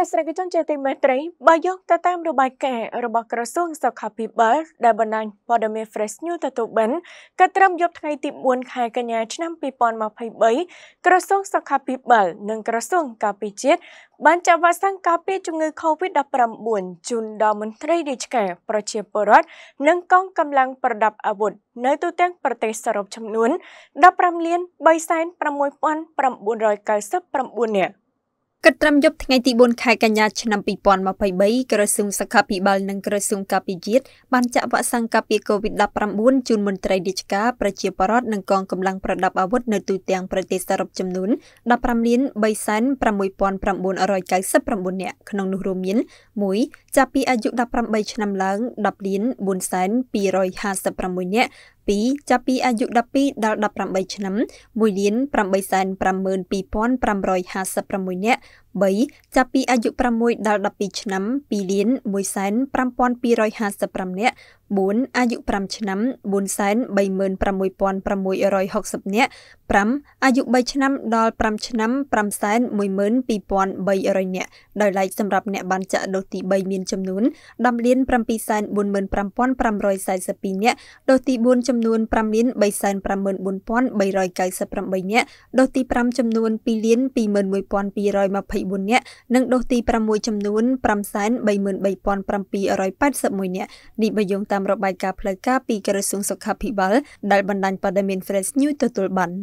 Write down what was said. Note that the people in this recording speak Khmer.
ទេសស្រីជនជាទីមេត្រីបើយោងទៅតាម របាយការណ៍របស់ក្រសួងសុខាភិបាលដែលបណ្ដាញព័ត៌មាន Fresh News ទទួលបានក៏ត្រឹមយប់ថ្ងៃទី4ខែកញ្ញាឆ្នាំ2023ក្រសួងសុខាភិបាលនិងក្រសួងការពារជាតិបានចាត់វ៉ាក់សាំងការពារជំងឺ Covid-19 ជូនដល់មន្ត្រីរាជការប្រជាពលរដ្ឋនិងកងកម្លាំងប្រដាប់អាវុធនៅទូទាំងប្រទេសសរុបចំនួន15,369,999នាក់គិតត្រឹមយប់ថ្ងៃទី4ខែកញ្ញាឆ្នាំ2023ក្រសួងសុខាភិបាលនិងក្រសួងការពារជាតិបានចាក់វ៉ាក់សាំងការពារ COVID-19 ជូនមន្ត្រីរាជការប្រជាពលរដ្ឋនិងកងកម្លាំងប្រដាប់អាវុធនៅទូទាំងប្រទេសសរុបចំនួន15លាន369,999នាក់ក្នុងនោះរួមមាន1ចាប់ពីអាយុ18ឆ្នាំឡើង10លាន4,256នាក់2ចាប់ពីអាយុ12ដល់18ឆ្នាំ1លាន852,556នាក់3ចាប់ពីអាយុ6ដល់12ឆ្នាំ2លាន15255នាក់4អាយុ5ឆ្នាំ436,660នាក់5អាយុ3ឆ្នាំដល់5ឆ្នាំ512,300នាក់ដោយឡែកសម្រាប់អ្នកបានចាក់ដូសទី3មានចំនួន10លាន745,542នាក់ដូសទី4ចំនួន5លាន354,398នាក់ដូសទី5ចំនួន2លាន21,220 24នាក់និងដុសទី6ចំនួន533,781នាក់នេះបើយោងតាមរបាយការណ៍ផ្លូវការពីក្រសួងសុខាភិបាលដែលបណ្ដាញព័ត៌មាន Fresh News ទទួលបាន។